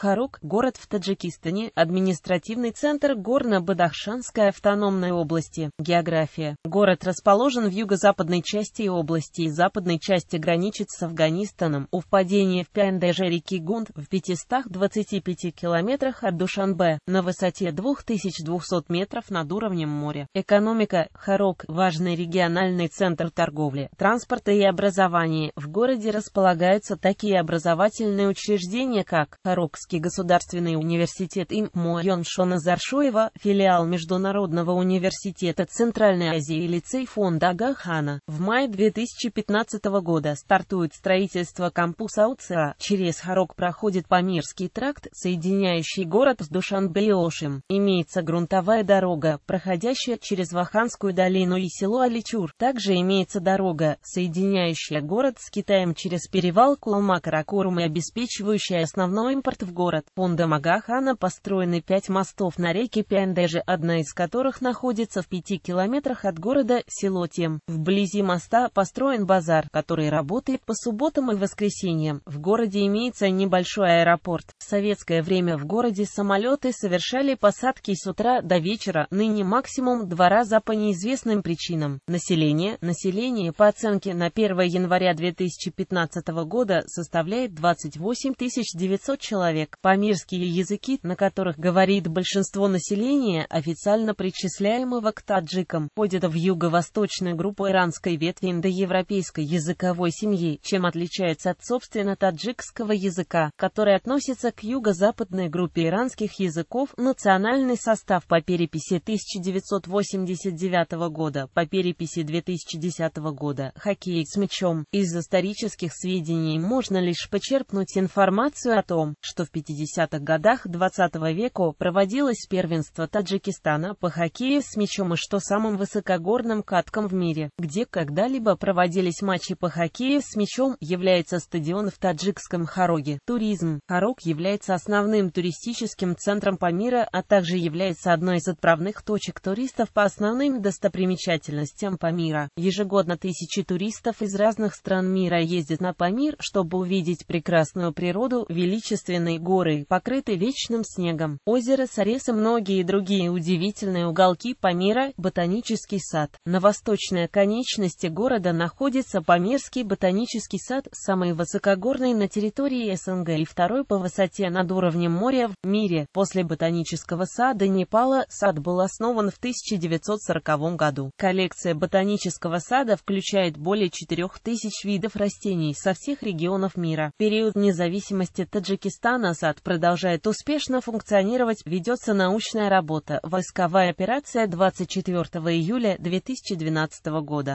Харук город в Таджикистане, административный центр Горно-Бадахшанской автономной области. География. Город расположен в юго-западной части области и западной части граничит с Афганистаном. У впадения в Пяндеже реки Гунд в 525 километрах от Душанбе, на высоте 2200 метров над уровнем моря. Экономика. Харук важный региональный центр торговли, транспорта и образования. В городе располагаются такие образовательные учреждения, как Харокс Московский государственный университет им Мо Шона Заршоева, филиал Международного университета Центральной Азии и лицей фонда Агахана. В мае 2015 года стартует строительство кампуса УЦА. Через Харок проходит Памирский тракт, соединяющий город с Душанбе и Ошим. Имеется грунтовая дорога, проходящая через Ваханскую долину и село Аличур. Также имеется дорога, соединяющая город с Китаем через перевал Кулмак-Ракурум и обеспечивающая основной импорт в город город. Пундамагахана Магахана построены пять мостов на реке Пяндежи, одна из которых находится в пяти километрах от города село Вблизи моста построен базар, который работает по субботам и воскресеньям. В городе имеется небольшой аэропорт. В советское время в городе самолеты совершали посадки с утра до вечера, ныне максимум два раза по неизвестным причинам. Население, население по оценке на 1 января 2015 года составляет 28 900 человек язык. Памирские языки, на которых говорит большинство населения, официально причисляемого к таджикам, входят в юго-восточную группу иранской ветви индоевропейской языковой семьи, чем отличается от собственно таджикского языка, который относится к юго-западной группе иранских языков. Национальный состав по переписи 1989 года, по переписи 2010 года, хоккей с мячом. Из исторических сведений можно лишь почерпнуть информацию о том, что в 1950-х годах XX -го века проводилось первенство Таджикистана по хоккею с мячом и что самым высокогорным катком в мире, где когда-либо проводились матчи по хоккею с мячом, является стадион в таджикском Хароге. Туризм. Харог является основным туристическим центром Памира, а также является одной из отправных точек туристов по основным достопримечательностям Памира. Ежегодно тысячи туристов из разных стран мира ездят на Памир, чтобы увидеть прекрасную природу, величественные горы, покрыты вечным снегом, озеро Сарес и многие другие удивительные уголки Памира, ботанический сад. На восточной конечности города находится Памирский ботанический сад, самый высокогорный на территории СНГ и второй по высоте над уровнем моря в мире. После ботанического сада Непала сад был основан в 1940 году. Коллекция ботанического сада включает более 4000 видов растений со всех регионов мира. Период независимости Таджикистана Сад продолжает успешно функционировать, ведется научная работа «Войсковая операция» 24 июля 2012 года.